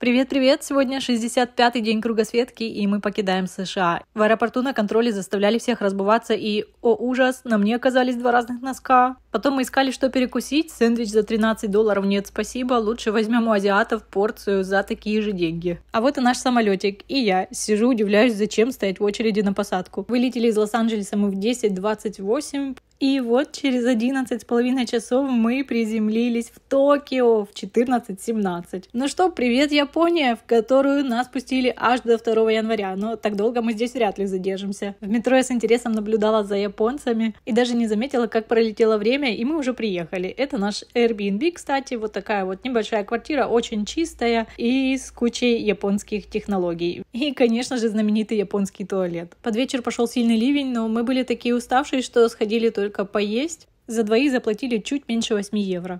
Привет-привет! Сегодня 65-й день кругосветки, и мы покидаем США. В аэропорту на контроле заставляли всех разбываться, и, о ужас, на мне оказались два разных носка. Потом мы искали, что перекусить. Сэндвич за 13 долларов нет, спасибо. Лучше возьмем у азиатов порцию за такие же деньги. А вот и наш самолетик. И я сижу, удивляюсь, зачем стоять в очереди на посадку. Вылетели из Лос-Анджелеса мы в 10.28 и вот через 11,5 часов мы приземлились в Токио в 14.17. Ну что, привет, Япония, в которую нас пустили аж до 2 января, но так долго мы здесь вряд ли задержимся. В метро я с интересом наблюдала за японцами и даже не заметила, как пролетело время, и мы уже приехали. Это наш Airbnb, кстати, вот такая вот небольшая квартира, очень чистая и с кучей японских технологий. И, конечно же, знаменитый японский туалет. Под вечер пошел сильный ливень, но мы были такие уставшие, что сходили только только поесть, за двоих заплатили чуть меньше 8 евро.